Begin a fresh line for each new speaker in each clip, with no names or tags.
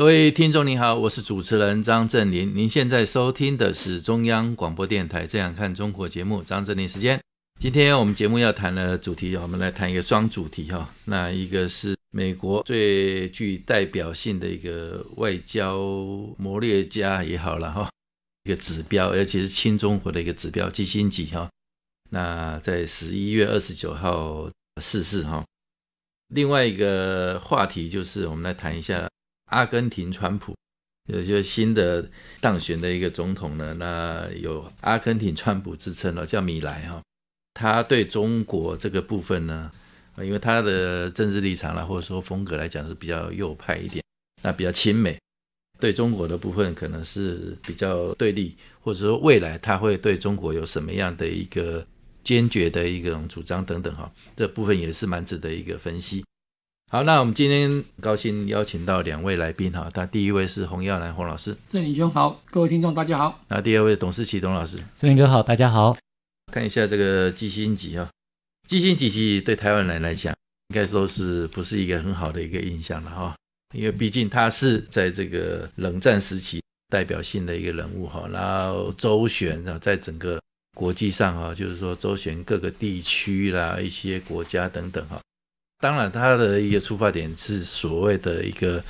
各位听众您好，我是主持人张振林。您现在收听的是中央广播电台《这样看中国》节目，张振林时间。今天我们节目要谈的主题，我们来谈一个双主题哈。那一个是美国最具代表性的一个外交谋略家也好了哈，一个指标，而且是亲中国的一个指标，基辛格哈。那在十一月二十九号逝世哈。另外一个话题就是，我们来谈一下。阿根廷川普有些新的当选的一个总统呢，那有“阿根廷川普”之称了，叫米莱哈。他对中国这个部分呢，因为他的政治立场啦，或者说风格来讲是比较右派一点，那比较亲美，对中国的部分可能是比较对立，或者说未来他会对中国有什么样的一个坚决的一种主张等等哈，这部分也是蛮值得一个分析。好，那我们今天高兴邀请到两位来宾哈。那第一位是洪耀南洪老师，郑林兄好，各位听众大家好。那第二位董思齐董老师，郑
林哥好，大家好。
看一下这个基辛吉啊，基辛吉对台湾人来讲，应该说是不是一个很好的一个印象了哈？因为毕竟他是在这个冷战时期代表性的一个人物哈。然后周旋啊，在整个国际上啊，就是说周旋各个地区啦、一些国家等等哈。当然，他的一个出发点是所谓的一个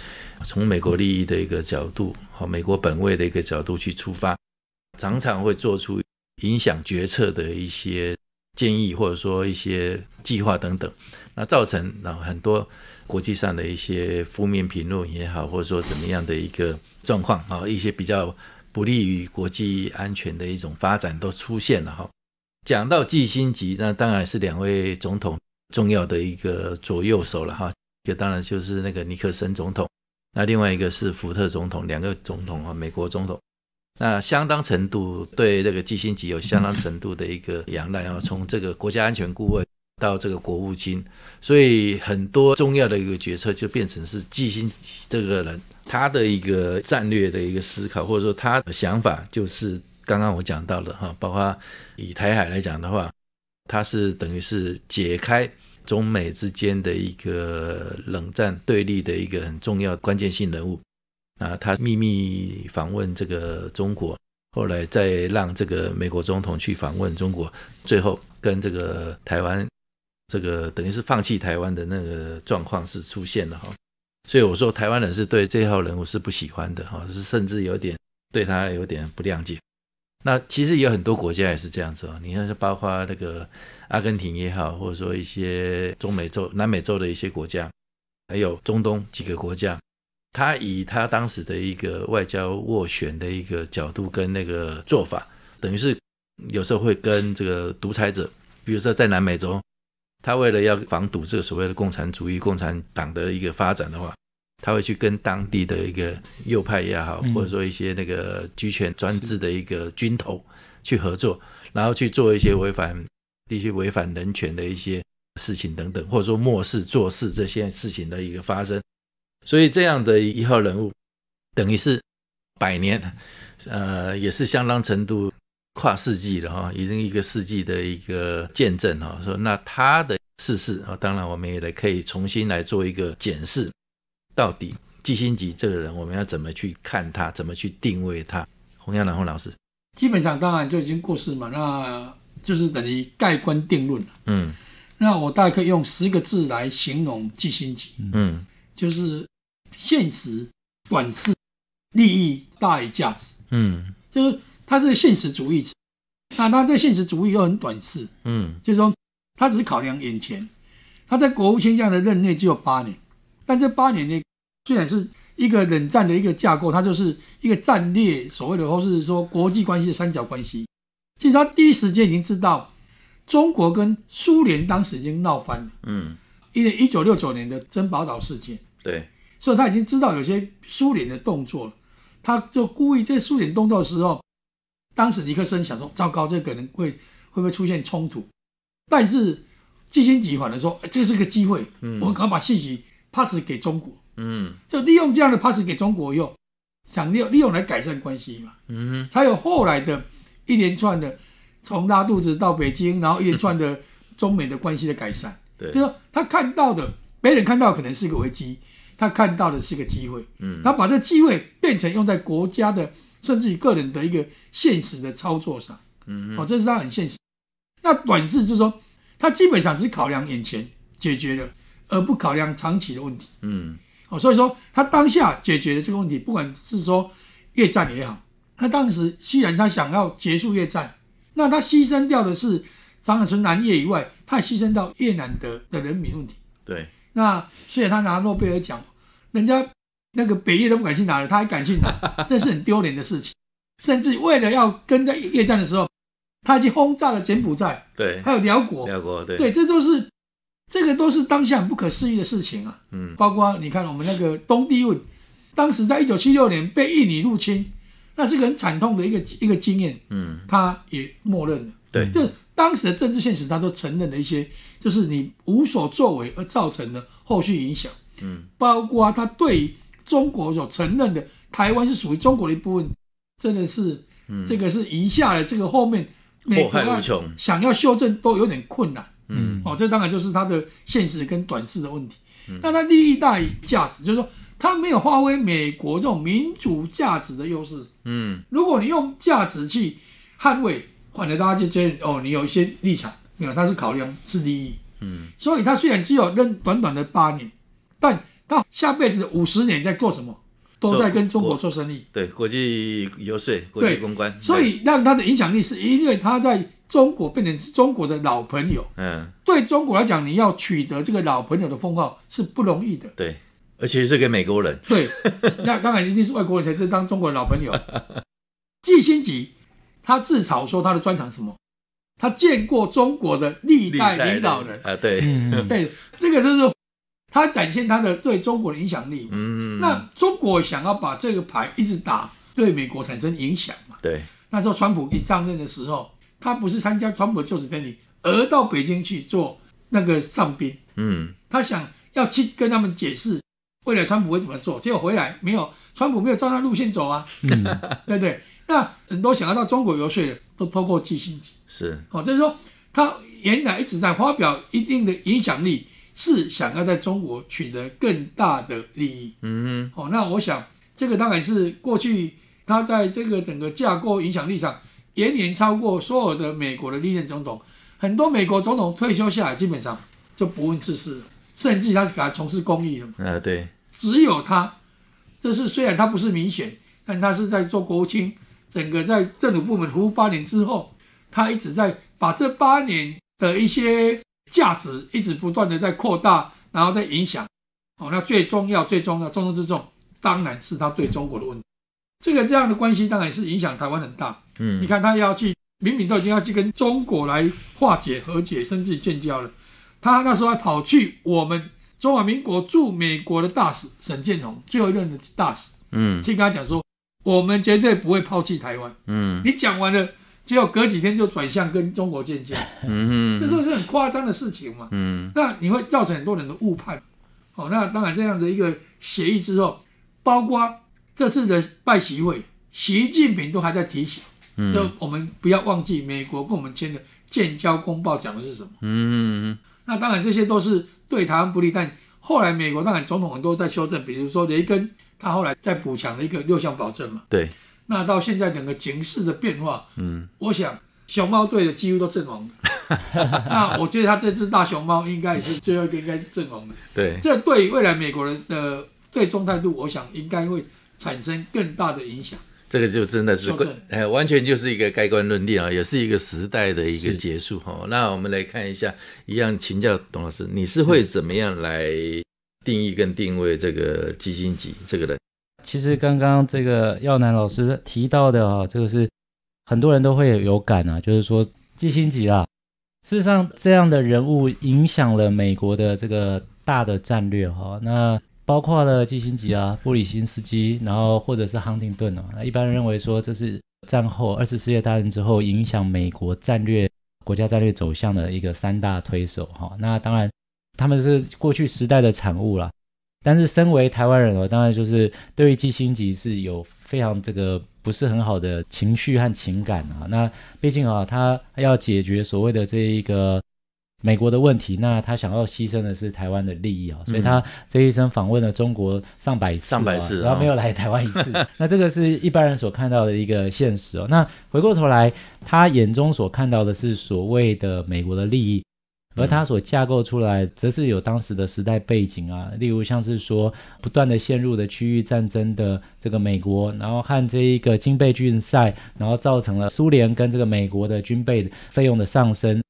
从美国利益的一个角度，和美国本位的一个角度去出发，常常会做出影响决策的一些建议，或者说一些计划等等，那造成那很多国际上的一些负面评论也好，或者说怎么样的一个状况啊，一些比较不利于国际安全的一种发展都出现了哈。讲到 G 吉，那当然是两位总统。重要的一个左右手了哈，个当然就是那个尼克森总统，那另外一个是福特总统，两个总统啊，美国总统，那相当程度对这个基辛吉有相当程度的一个仰赖啊，从这个国家安全顾问到这个国务卿，所以很多重要的一个决策就变成是基辛吉这个人他的一个战略的一个思考，或者说他的想法就是刚刚我讲到的哈，包括以台海来讲的话，他是等于是解开。中美之间的一个冷战对立的一个很重要关键性人物啊，他秘密访问这个中国，后来再让这个美国总统去访问中国，最后跟这个台湾这个等于是放弃台湾的那个状况是出现了哈。所以我说，台湾人是对这号人物是不喜欢的哈，是甚至有点对他有点不谅解。那其实有很多国家也是这样子啊，你看，就包括那个。阿根廷也好，或者说一些中美洲、南美洲的一些国家，还有中东几个国家，他以他当时的一个外交斡旋的一个角度跟那个做法，等于是有时候会跟这个独裁者，比如说在南美洲，他为了要防堵这个所谓的共产主义、共产党的一个发展的话，他会去跟当地的一个右派也好，或者说一些那个集权专制的一个军头去合作，然后去做一些违反。必须违反人权的一些事情等等，或者说漠视做事这些事情的一个发生，所以这样的一号人物，等于是百年，呃，也是相当程度跨世纪的哈，已经一个世纪的一个见证哈。说那他的逝世啊，当然我们也来可以重新来做一个检视，到底季辛吉这个人，我们要怎么去看他，怎么去定位他？洪杨蓝洪老师，
基本上当然就已经过世嘛，那。就是等于盖棺定论嗯，那我大概可以用十个字来形容基辛格。嗯，就是现实、短视、利益大于价值。嗯，就是他是现实主义，那他这现实主义又很短视。嗯，就说他只是考量眼前。他在国务卿这样的任内只有八年，但这八年内虽然是一个冷战的一个架构，它就是一个战略所谓的或是说国际关系的三角关系。其实他第一时间已经知道，中国跟苏联当时已经闹翻了。嗯，因为一九六九年的珍宝岛事件。对，所以他已经知道有些苏联的动作了。他就故意在苏联动作的时候，当时尼克森想说：“糟糕，这可能会会不会出现冲突？”但是基辛集反的说：“这是个机会，我们赶快把信息 pass 给中国。”嗯，就利用这样的 pass 给中国用，想利用利用来改善关系嘛。嗯，才有后来的。一连串的，从拉肚子到北京，然后一连 串的中美的关系的改善，对，就说他看到的，别人看到可能是个危机，他看到的是个机会，嗯，他把这机会变成用在国家的甚至于个人的一个现实的操作上，嗯，哦，这是他很现实。那短视就是说，他基本上只考量眼前解决了，而不考量长期的问题，嗯，哦，所以说他当下解决的这个问题，不管是说越战也好。那当时，虽然他想要结束越战，那他牺牲掉的是长恨村南越以外，他也牺牲到越南的的人民问题。对，那虽然他拿诺贝尔奖，人家那个北越都不敢去拿，他还敢去拿，这是很丢脸的事情。甚至为了要跟在越战的时候，他去轰炸了柬埔寨。
对，还有辽国。辽国，对。对，这
都是这个都是当下很不可思议的事情啊。嗯，包括你看我们那个东帝汶，当时在1976年被印尼入侵。那是个很惨痛的一个一个经验，嗯，他也默认了，对，就是当时的政治现实，他都承认了一些，就是你无所作为而造成的后续影响，嗯，包括他对中国所承认的台湾是属于中国的一部分，真的是，嗯，这个是遗下来，这个后面祸害无穷，想要修正都有点困难，嗯，哦，这当然就是他的现实跟短视的问题，那他利益大于价值，就是说。他没有发挥美国这种民主价值的优势。嗯，如果你用价值去捍卫，换来大家就觉得哦，你有一些立场。没有，他是考量是利益。嗯，所以他虽然只有任短短的八年，但他下辈子五十年在做什么，都在跟中国做生意。
对，国际游说，际公关。所以
让他的影响力是因为他在中国变成中国的老朋友。嗯，对中国来讲，你要取得这个老朋友的封号是不容易的。
对。而且是给美国人。
对，那当然一定是外国人，才是当中国人老朋友。季新吉，他自嘲说他的专长什么？他见过中国的历代领导人
啊，对
对，这个就是他展现他的对中国的影响力。
嗯，那
中国想要把这个牌一直打，对美国产生影响嘛？对。那时候川普一上任的时候，他不是参加川普就职典礼，而到北京去做那个上宾。嗯，他想要去跟他们解释。未来川普会怎么做？结果回来没有，川普没有照那路线走啊，
对
不对？那很多想要到中国游说的，都透过寄信是，哦，就是说他原来一直在发表一定的影响力，是想要在中国取得更大的利益。嗯，哦，那我想这个当然是过去他在这个整个架构影响力上远远超过所有的美国的历任总统。很多美国总统退休下来，基本上就不问世事了。甚至他给他从事公益嘛，啊对，只有他，这是虽然他不是明显，但他是在做国务卿，整个在政府部门服务八年之后，他一直在把这八年的一些价值一直不断的在扩大，然后在影响。哦，那最重要、最重要、重中之重当然是他对中国的问，这个这样的关系当然是影响台湾很大。嗯，你看他要去，明明都已经要去跟中国来化解、和解，甚至建交了。他那时候还跑去我们中华民国驻美国的大使沈建荣最后一任的大使，嗯，去跟他讲说，我们绝对不会抛弃台湾。嗯，你讲完了，结果隔几天就转向跟中国建交。
嗯这都是
很夸张的事情嘛。嗯，那你会造成很多人的误判。哦，那当然这样的一个协议之后，包括这次的拜习会，习近平都还在提醒，就我们不要忘记美国跟我们签的建交公报讲的是什么。
嗯。
那当然，这些都是对台湾不利。但后来，美国当然总统很多在修正，比如说雷根，他后来在补强了一个六项保证嘛。对。那到现在整个形势的变化，嗯，我想熊猫队的几乎都阵亡了。那我觉得他这只大熊猫应该也是最后一个应该是阵亡的。对。这对未来美国人的对中态度，我想应该会产生更大的影响。
这个就真的是哎，完全就是一个盖棺论定啊，也是一个时代的一个结束哈。那我们来看一下，一样请教董老师，你是会怎么样来定义跟定位这个基辛格这个人？
其实刚刚这个耀南老师提到的啊，这个是很多人都会有感啊，就是说基辛格啊，事实上这样的人物影响了美国的这个大的战略哈。那包括了基辛吉啊、布里辛斯基，然后或者是亨廷顿啊，那一般认为说这是战后二次世界大战之后影响美国战略、国家战略走向的一个三大推手哈。那当然他们是过去时代的产物啦。但是身为台湾人哦，当然就是对于基辛吉是有非常这个不是很好的情绪和情感啊。那毕竟啊，他要解决所谓的这一个。美国的问题，那他想要牺牲的是台湾的利益啊，所以他这一生访问了中国上百次，上百次，然后没有来台湾一次。那这个是一般人所看到的一个现实哦。那回过头来，他眼中所看到的是所谓的美国的利益，而他所架构出来，则是有当时的时代背景啊，例如像是说不断的陷入的区域战争的这个美国，然后和这一个金备军赛，然后造成了苏联跟这个美国的军备费用的上升。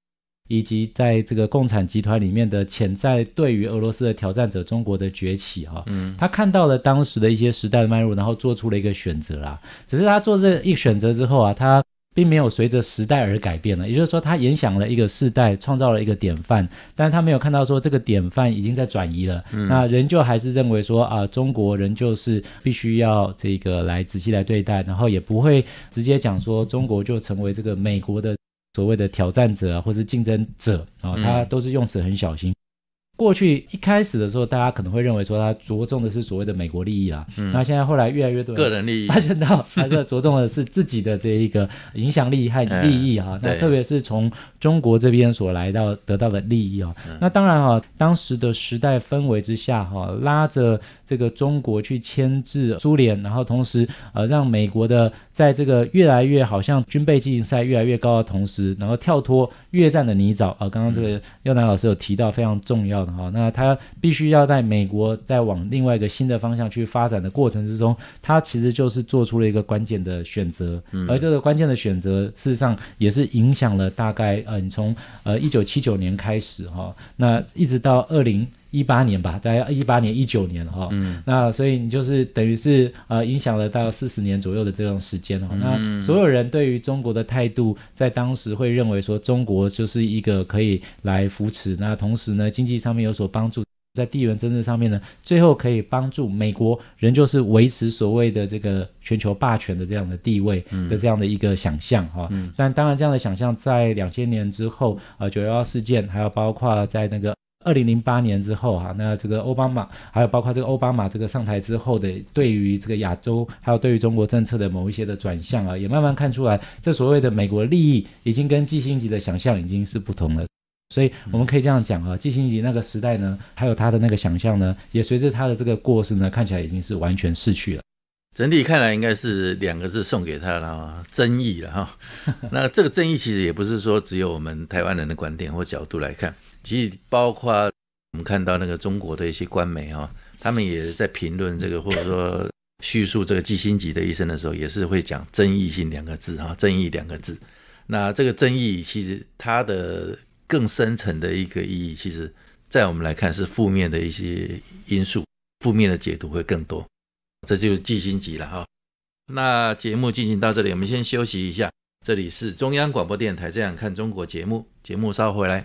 以及在这个共产集团里面的潜在对于俄罗斯的挑战者中国的崛起啊，嗯，他看到了当时的一些时代的脉络，然后做出了一个选择啦。只是他做这一选择之后啊，他并没有随着时代而改变了，也就是说他影响了一个时代，创造了一个典范，但是他没有看到说这个典范已经在转移了，那仍旧还是认为说啊，中国仍旧是必须要这个来仔细来对待，然后也不会直接讲说中国就成为这个美国的。所谓的挑战者啊，或是竞争者啊，他都是用词很小心。过去一开始的时候，大家可能会认为说他着重的是所谓的美国利益啦，那现在后来越来越多个
人利益，发 现到
他是着重的是自己的这一个影响力和利益啊，那特别是从中国这边所来到得到的利益啊，那当然哈，当时的时代氛围之下哈，拉着这个中国去牵制苏联，然后同时呃让美国的在这个越来越好像军备竞赛越来越高的同时，然后跳脱越战的泥沼啊，刚刚这个耀南老师有提到非常重要的。好，那他必须要在美国再往另外一个新的方向去发展的过程之中，他其实就是做出了一个关键的选择，嗯，而这个关键的选择事实上也是影响了大概呃，你从呃一九七九年开始哈，那一直到二零。一八年吧，大概一八年、一九年哈，那所以你就是等于是呃影响了到四十年左右的这种时间哦。那所有人对于中国的态度，在当时会认为说中国就是一个可以来扶持，那同时呢经济上面有所帮助，在地缘政治上面呢，最后可以帮助美国仍旧是维持所谓的这个全球霸权的这样的地位的这样的一个想象哈。但当然这样的想象在两千年之后，呃九幺幺事件，还有包括在那个。二零零八年之后，哈，那这个奥巴马，还有包括这个奥巴马这个上台之后的，对于这个亚洲，还有对于中国政策的某一些的转向啊，也慢慢看出来，这所谓的美国利益，已经跟季新吉的想象已经是不同了。所以我们可以这样讲啊，季新吉那个时代呢，还有他的那个想象呢，也随着他的这个过世呢，看起来已经是完全逝去了。
整体看来，应该是两个字送给他了争议了哈。那这个争议其实也不是说只有我们台湾人的观点或角度来看。其实，包括我们看到那个中国的一些官媒啊，他们也在评论这个，或者说 叙述这个季辛吉的一生的时候，也是会讲“争议性”两个字哈，争议”两个字。那这个争议，其实它的更深层的一个意义，其实在我们来看是负面的一些因素，负面的解读会更多。这就是记辛吉了哈。那节目进行到这里，我们先休息一下。这里是中央广播电台《这样看中国》节目，节目稍后回来。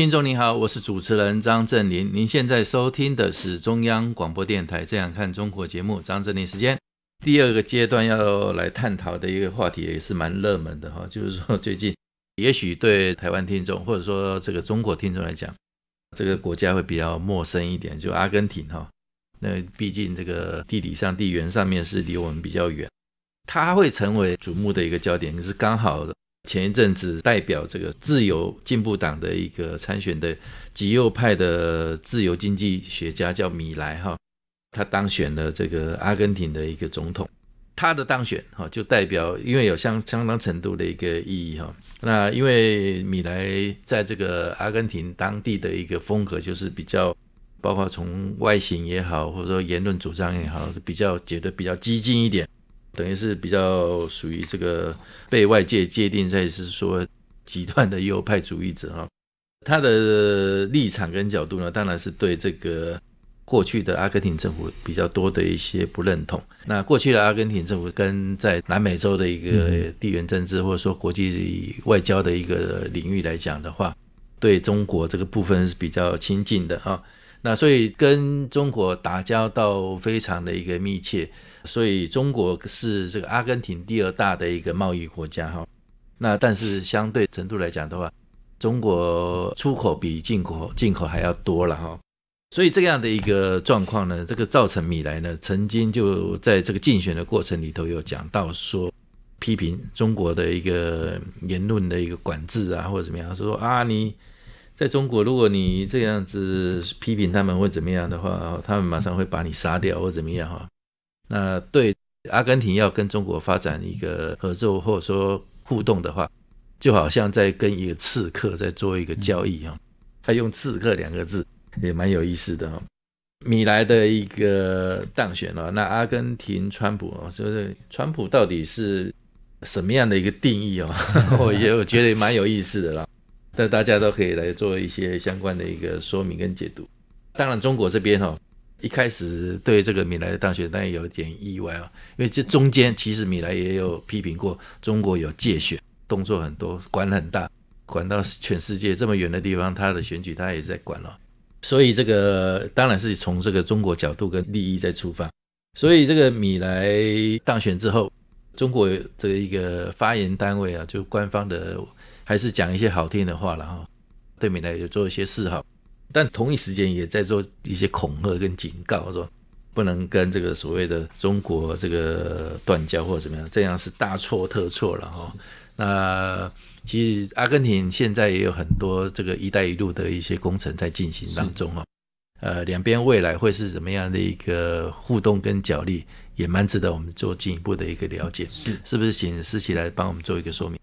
听众您好，我是主持人张振林。您现在收听的是中央广播电台《这样看中国》节目，张振林时间。第二个阶段要来探讨的一个话题也是蛮热门的哈，就是说最近也许对台湾听众或者说这个中国听众来讲，这个国家会比较陌生一点，就阿根廷哈。那毕竟这个地理上、地缘上面是离我们比较远，它会成为瞩目的一个焦点。你是刚好。前一阵子，代表这个自由进步党的一个参选的极右派的自由经济学家叫米莱哈，他当选了这个阿根廷的一个总统。他的当选哈，就代表因为有相相当程度的一个意义哈。那因为米莱在这个阿根廷当地的一个风格就是比较，包括从外形也好，或者说言论主张也好，比较觉得比较激进一点。等于是比较属于这个被外界界定，再是说极端的右派主义者哈，他的立场跟角度呢，当然是对这个过去的阿根廷政府比较多的一些不认同。那过去的阿根廷政府跟在南美洲的一个地缘政治或者说国际外交的一个领域来讲的话，对中国这个部分是比较亲近的哈。那所以跟中国打交道非常的一个密切，所以中国是这个阿根廷第二大的一个贸易国家哈。那但是相对程度来讲的话，中国出口比进口进口还要多了哈。所以这样的一个状况呢，这个造成米莱呢曾经就在这个竞选的过程里头有讲到说，批评中国的一个言论的一个管制啊，或者怎么样，是说啊你。在中国，如果你这样子批评他们会怎么样的话，他们马上会把你杀掉或怎么样哈？那对阿根廷要跟中国发展一个合作或者说互动的话，就好像在跟一个刺客在做一个交易哈。他用“刺客”两个字也蛮有意思的哈。米莱的一个当选了，那阿根廷川普啊，就是川普到底是什么样的一个定义啊？我也我觉得也蛮有意思的了。但大家都可以来做一些相关的一个说明跟解读。当然，中国这边哈，一开始对这个米莱的当选当然有点意外啊，因为这中间其实米莱也有批评过中国有借选动作很多，管很大，管到全世界这么远的地方，他的选举他也在管了。所以这个当然是从这个中国角度跟利益在出发。所以这个米莱当选之后，中国的一个发言单位啊，就官方的。还是讲一些好听的话了哈，对美来也做一些示好，但同一时间也在做一些恐吓跟警告，说不能跟这个所谓的中国这个断交或者怎么样，这样是大错特错了哈。那其实阿根廷现在也有很多这个“一带一路”的一些工程在进行当中哦，呃，两边未来会是怎么样的一个互动跟角力，也蛮值得我们做进一步的一个了解。是，是不是请思琪来帮我们做一个说明？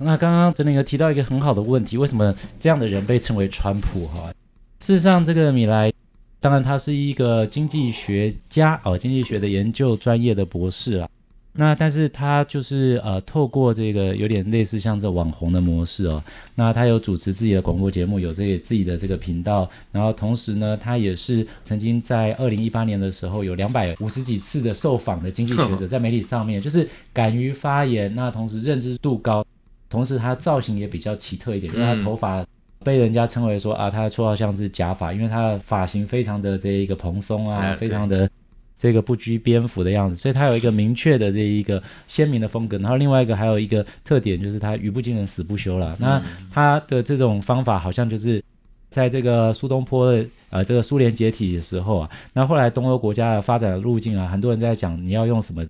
那刚刚整理哥提到一个很好的问题，为什么这样的人被称为川普哈？事实上，这个米莱，当然他是一个经济学家哦，经济学的研究专业的博士啦。那但是他就是呃，透过这个有点类似像这网红的模式哦。那他有主持自己的广播节目，有这些自己的这个频道，然后同时呢，他也是曾经在二零一八年的时候有两百五十几次的受访的经济学者 在媒体上面，就是敢于发言，那同时认知度高。同时，他造型也比较奇特一点，因为他头发被人家称为说啊，他的绰号像是假发，因为他的发型非常的这一个蓬松啊，非常的这个不拘边幅的样子，所以他有一个明确的这一个鲜明的风格。然后另外一个还有一个特点就是他语不惊人死不休了。那他的这种方法好像就是在这个苏东坡的呃这个苏联解体的时候啊，那后来东欧国家的发展的路径啊，很多人在讲你要用什么。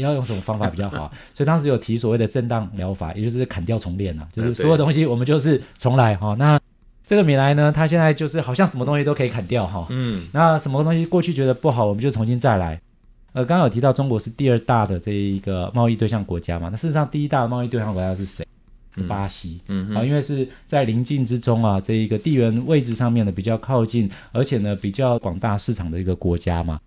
要用什么方法比较好？所以当时有提所谓的震荡疗法，也就是砍掉重练呐，就是所有东西我们就是重来哈。那这个米莱呢，他现在就是好像什么东西都可以砍掉哈。嗯。那什么东西过去觉得不好，我们就重新再来。呃，刚刚有提到中国是第二大的这一个贸易对象国家嘛？那事实上第一大贸易对象国家是谁？巴西。嗯。啊，因为是在邻近之中啊，这一个地缘位置上面的比较靠近，而且呢比较广大市场的一个国家嘛。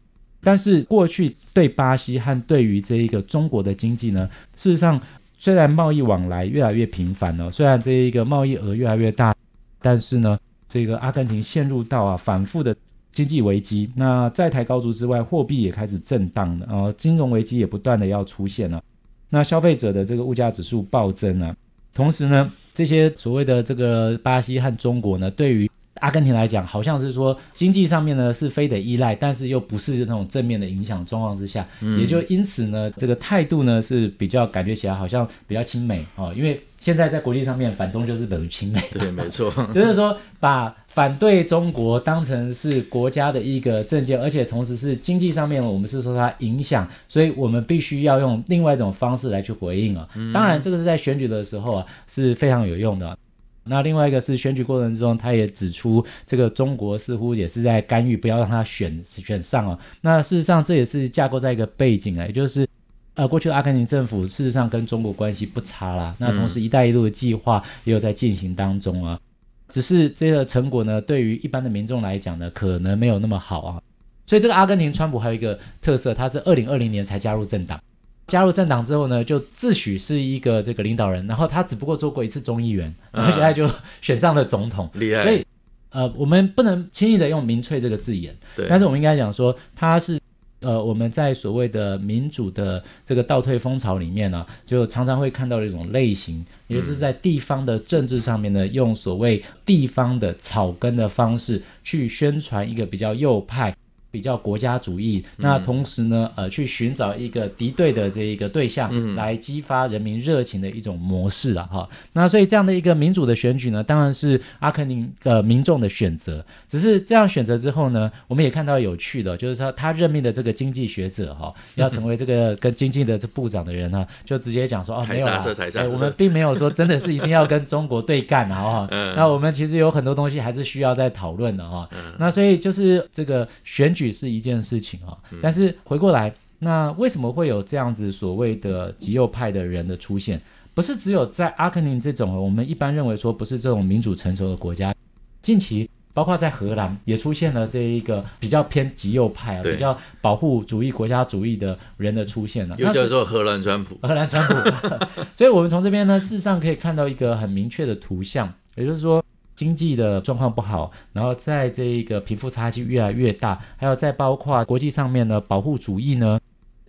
但是过去对巴西和对于这一个中国的经济呢，事实上虽然贸易往来越来越频繁了，虽然这一个贸易额越来越大，但是呢，这个阿根廷陷入到啊反复的经济危机。那在台高筑之外，货币也开始震荡了，呃，金融危机也不断的要出现了。那消费者的这个物价指数暴增啊，同时呢，这些所谓的这个巴西和中国呢，对于阿根廷来讲，好像是说经济上面呢是非得依赖，但是又不是那种正面的影响状况之下，也就因此呢，这个态度呢是比较感觉起来好像比较亲美哦，因为现在在国际上面反中就是等于亲美，对，没错，就是说把反对中国当成是国家的一个政见，而且同时是经济上面我们是说它影响，所以我们必须要用另外一种方式来去回应啊，当然这个是在选举的时候啊是非常有用的。那另外一个是选举过程中，他也指出这个中国似乎也是在干预，不要让他选选上哦。那事实上这也是架构在一个背景啊，也就是呃过去的阿根廷政府事实上跟中国关系不差啦。那同时“一带一路”的计划也有在进行当中啊，只是这个成果呢对于一般的民众来讲呢可能没有那么好啊。所以这个阿根廷川普还有一个特色，他是二零二零年才加入政党。加入政党之后呢，就自诩是一个这个领导人，然后他只不过做过一次众议员，后现在就选上了总统，厉害。所以，呃，我们不能轻易的用民粹这个字眼，但是我们应该讲说，他是呃，我们在所谓的民主的这个倒退风潮里面呢，就常常会看到一种类型，也就是在地方的政治上面呢，用所谓地方的草根的方式去宣传一个比较右派。比较国家主义，那同时呢，呃，去寻找一个敌对的这一个对象，来激发人民热情的一种模式了哈。那所以这样的一个民主的选举呢，当然是阿肯宁的民众的选择。只是这样选择之后呢，我们也看到有趣的，就是说他任命的这个经济学者哈，要成为这个跟经济的这部长的人呢，就直接讲说啊，没有了，我们并没有说真的是一定要跟中国对干，好不好？那我们其实有很多东西还是需要再讨论的哈。那所以就是这个选举。也是一件事情啊，但是回过来，那为什么会有这样子所谓的极右派的人的出现？不是只有在阿根廷这种，我们一般认为说不是这种民主成熟的国家，近期包括在荷兰也出现了这一个比较偏极右派、比较保护主义、国家主义的人的出现了，又叫做
荷兰川普。荷兰川
普，所以我们从这边呢，事实上可以看到一个很明确的图像，也就是说。经济的状况不好，然后在这个贫富差距越来越大，还有在包括国际上面呢，保护主义呢，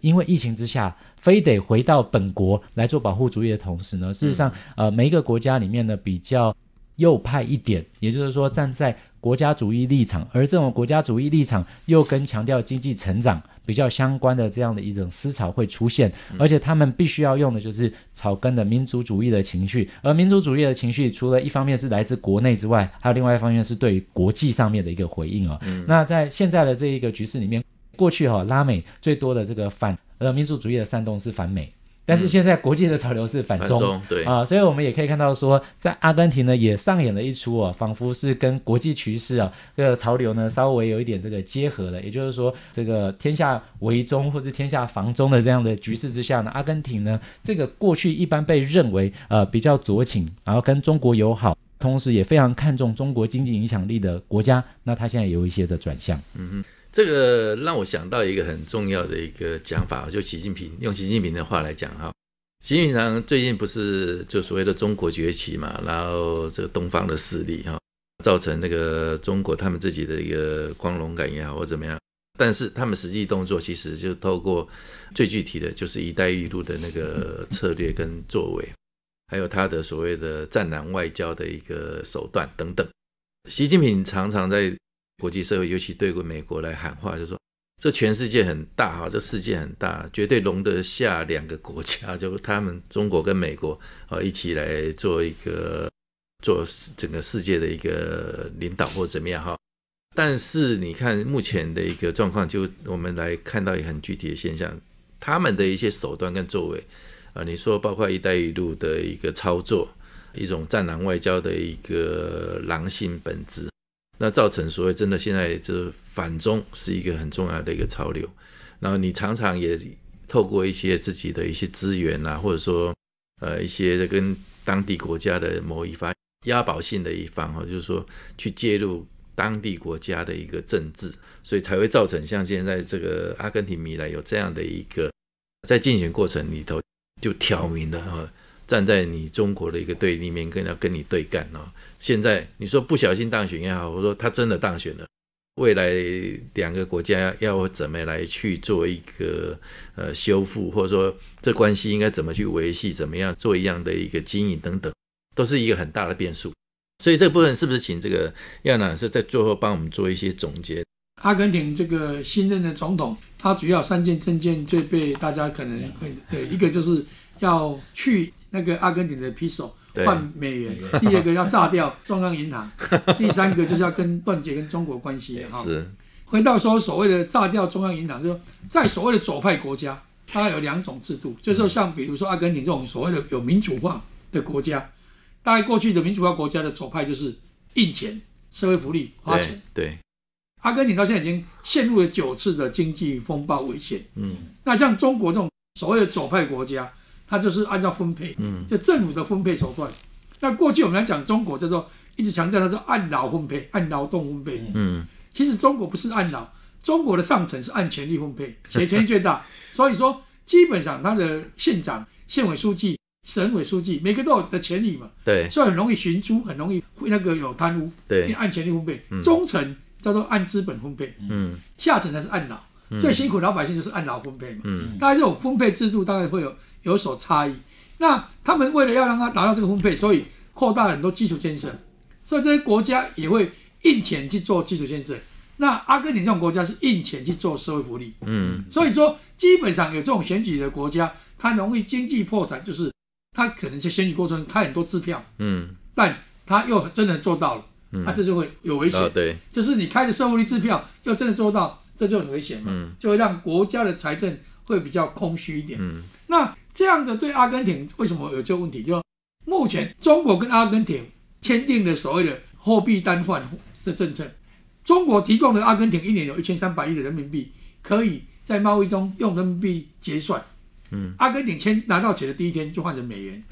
因为疫情之下，非得回到本国来做保护主义的同时呢，事实上，呃，每一个国家里面呢比较右派一点，也就是说站在。国家主义立场，而这种国家主义立场又跟强调经济成长比较相关的这样的一种思潮会出现，而且他们必须要用的就是草根的民族主义的情绪，而民族主义的情绪除了一方面是来自国内之外，还有另外一方面是对于国际上面的一个回应啊。那在现在的这一个局势里面，过去哈拉美最多的这个反呃民族主义的煽动是反美。但是现在国际的潮流是反中，对啊，所以我们也可以看到说，在阿根廷呢也上演了一出啊，仿佛是跟国际趋势啊、这个潮流呢稍微有一点这个结合了。也就是说，这个天下为中或者天下防中的这样的局势之下呢，阿根廷呢这个过去一般被认为呃比较酌情，然后跟中国友好，同时也非常看重中国经济影响力的国家，那它现在有一些的转向。
嗯哼。这个让我想到一个很重要的一个讲法，就习近平用习近平的话来讲哈，习近平常最近不是就所谓的中国崛起嘛，然后这个东方的势力哈，造成那个中国他们自己的一个光荣感也好或怎么样，但是他们实际动作其实就透过最具体的就是一带一路的那个策略跟作为，还有他的所谓的战狼外交的一个手段等等，习近平常常在。国际社会尤其对过美国来喊话，就说这全世界很大哈，这世界很大，绝对容得下两个国家，就他们中国跟美国啊一起来做一个做整个世界的一个领导或怎么样哈。但是你看目前的一个状况，就我们来看到也很具体的现象，他们的一些手段跟作为啊，你说包括一带一路的一个操作，一种战狼外交的一个狼性本质。那造成所谓真的现在就是反中是一个很重要的一个潮流，然后你常常也透过一些自己的一些资源啊，或者说呃一些跟当地国家的某一方压宝性的一方哈，就是说去介入当地国家的一个政治，所以才会造成像现在这个阿根廷、米兰有这样的一个在竞选过程里头就挑明了哈。站在你中国的一个对立面，更要跟你对干哦。现在你说不小心当选也好，或者说他真的当选了，未来两个国家要怎么来去做一个呃修复，或者说这关系应该怎么去维系，怎么样做一样的一个经营等等，都是一个很大的变数。所以这部分是不是请这个亚南老师在最后帮我们做一些总结？
阿根廷这个新任的总统，他主要三件证件最被大家可能会对一个就是要去。那个阿根廷的 peso 换美元，第二个要炸掉中央银行，第三个就是要跟断绝跟中国关系。哈，是。回到说所谓的炸掉中央银行，就是在所谓的左派国家，它有两种制度，就说像比如说阿根廷这种所谓的有民主化的国家，大概过去的民主化国家的左派就是印钱、社会福利、花钱。对。阿根廷到现在已经陷入了九次的经济风暴危险。嗯。那像中国这种所谓的左派国家。他就是按照分配，就政府的分配手段。那过去我们来讲，中国叫做一直强调，它是按劳分配，按劳动分配。嗯，其实中国不是按劳，中国的上层是按权力分配，谁权力最大，所以说基本上他的县长、县委书记、省委书记，每个都有的权利嘛。对，所以很容易寻租，很容易会那个有贪污。对，因为按权力分配，中层叫做按资本分配。嗯，下层才是按劳，最辛苦老百姓就是按劳分配嘛。嗯，当然这种分配制度大概会有。有所差异，那他们为了要让他达到这个分配，所以扩大很多基础建设，所以这些国家也会印钱去做基础建设。那阿根廷这种国家是印钱去做社会福利，嗯，所以说基本上有这种选举的国家，它容易经济破产，就是它可能在选举过程开很多支票，嗯，但它又真的做到了，嗯，它这就会有危险，对，就是你开的社会福利支票又真的做到，这就很危险嘛，就会让国家的财政会比较空虚一点，嗯，那。这样子对阿根廷为什么有这个问题？就目前中国跟阿根廷签订的所谓的货币单换的政策，中国提供的阿根廷一年有一千三百亿的人民币，可以在贸易中用人民币结算。嗯，阿根廷签拿到钱的第一天就换成美元，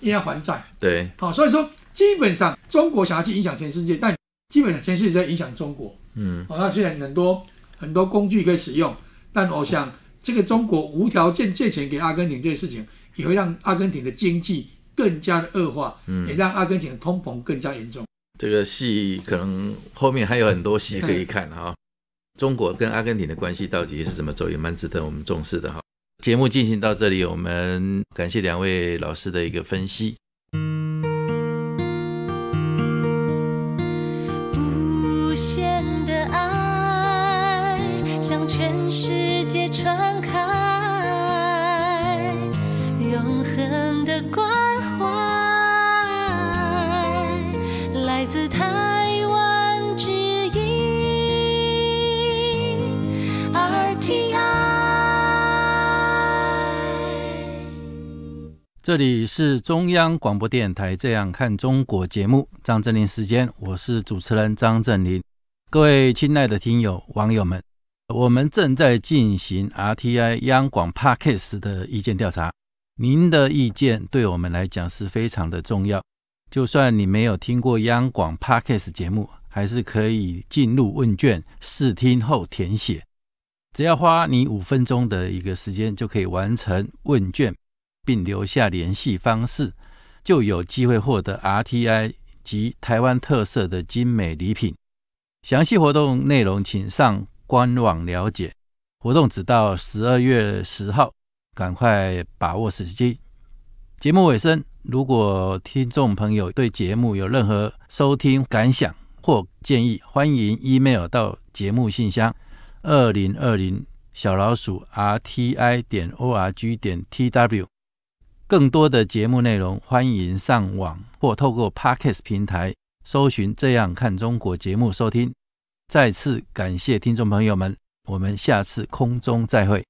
因为还债。对，好，所以说基本上中国想要去影响全世界，但基本上全世界在影响中国。嗯，好，那虽然很多很多工具可以使用，但我想。这个中国无条件借钱给阿根廷，这件事情也会让阿根廷的经济更加的恶化，也让阿根廷的通膨更加严重。
这个戏可能后面还有很多戏可以看哈。中国跟阿根廷的关系到底是怎么走，也蛮值得我们重视的哈。节目进行到这里，我们感谢两位老师的一个分析。这里是中央广播电台《这样看中国》节目，张振林时间，我是主持人张振林。各位亲爱的听友、网友们，我们正在进行 RTI 央广 p a r k a s 的意见调查，您的意见对我们来讲是非常的重要。就算你没有听过央广 p a r k a s 节目，还是可以进入问卷试听后填写，只要花你五分钟的一个时间就可以完成问卷。并留下联系方式，就有机会获得 R T I 及台湾特色的精美礼品。详细活动内容请上官网了解。活动只到十二月十号，赶快把握时机。节目尾声，如果听众朋友对节目有任何收听感想或建议，欢迎 email 到节目信箱二零二零小老鼠 R T I 点 O R G 点 T W。更多的节目内容，欢迎上网或透过 Podcast 平台搜寻《这样看中国》节目收听。再次感谢听众朋友们，我们下次空中再会。